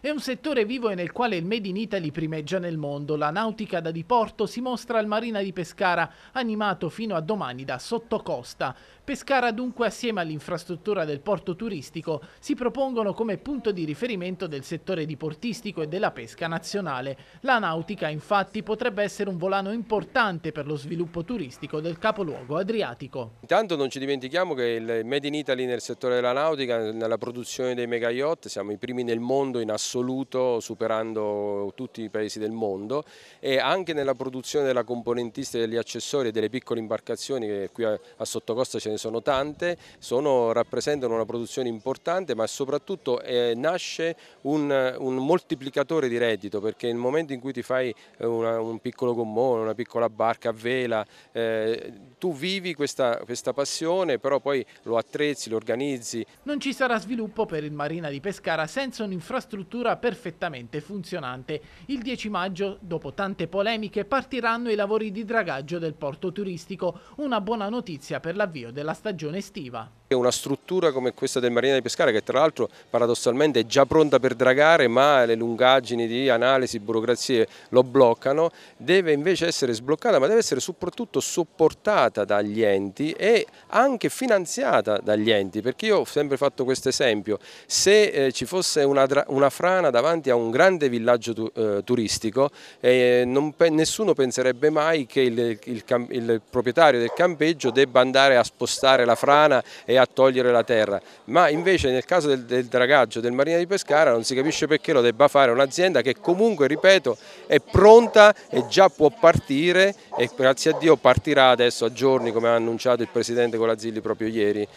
È un settore vivo e nel quale il Made in Italy primeggia nel mondo. La nautica da diporto si mostra al Marina di Pescara, animato fino a domani da Sottocosta. Pescara dunque assieme all'infrastruttura del porto turistico si propongono come punto di riferimento del settore diportistico e della pesca nazionale. La nautica infatti potrebbe essere un volano importante per lo sviluppo turistico del capoluogo adriatico. Intanto non ci dimentichiamo che il Made in Italy nel settore della nautica, nella produzione dei mega yacht, siamo i primi nel mondo in assoluto assoluto superando tutti i paesi del mondo e anche nella produzione della componentista degli accessori e delle piccole imbarcazioni che qui a, a Sottocosta ce ne sono tante, sono, rappresentano una produzione importante ma soprattutto eh, nasce un, un, moltiplicatore di reddito perché nel momento in cui ti fai eh, una, un piccolo gommone, una piccola barca a vela, eh, tu vivi questa, questa passione però poi lo attrezzi, lo organizzi. Non ci sarà sviluppo per il Marina di Pescara senza un'infrastruttura struttura perfettamente funzionante. Il 10 maggio, dopo tante polemiche, partiranno i lavori di dragaggio del porto turistico, una buona notizia per l'avvio della stagione estiva. Una struttura come questa del Marina di Pescara che tra l'altro paradossalmente è già pronta per dragare ma le lungaggini di analisi, burocrazie lo bloccano, deve invece essere sbloccata ma deve essere soprattutto supportata dagli enti e anche finanziata dagli enti perché io ho sempre fatto questo esempio, se eh, ci fosse una, una, frana davanti a un grande villaggio tu, eh, turistico eh, non, nessuno penserebbe mai che il, il, il, il proprietario del campeggio debba andare a spostare la frana e a togliere la terra, ma invece nel caso del, del dragaggio del Marina di Pescara non si capisce perché lo debba fare un'azienda che comunque, ripeto, è pronta e già può partire e grazie a Dio partirà adesso a giorni come ha annunciato il Presidente Colazzilli proprio ieri.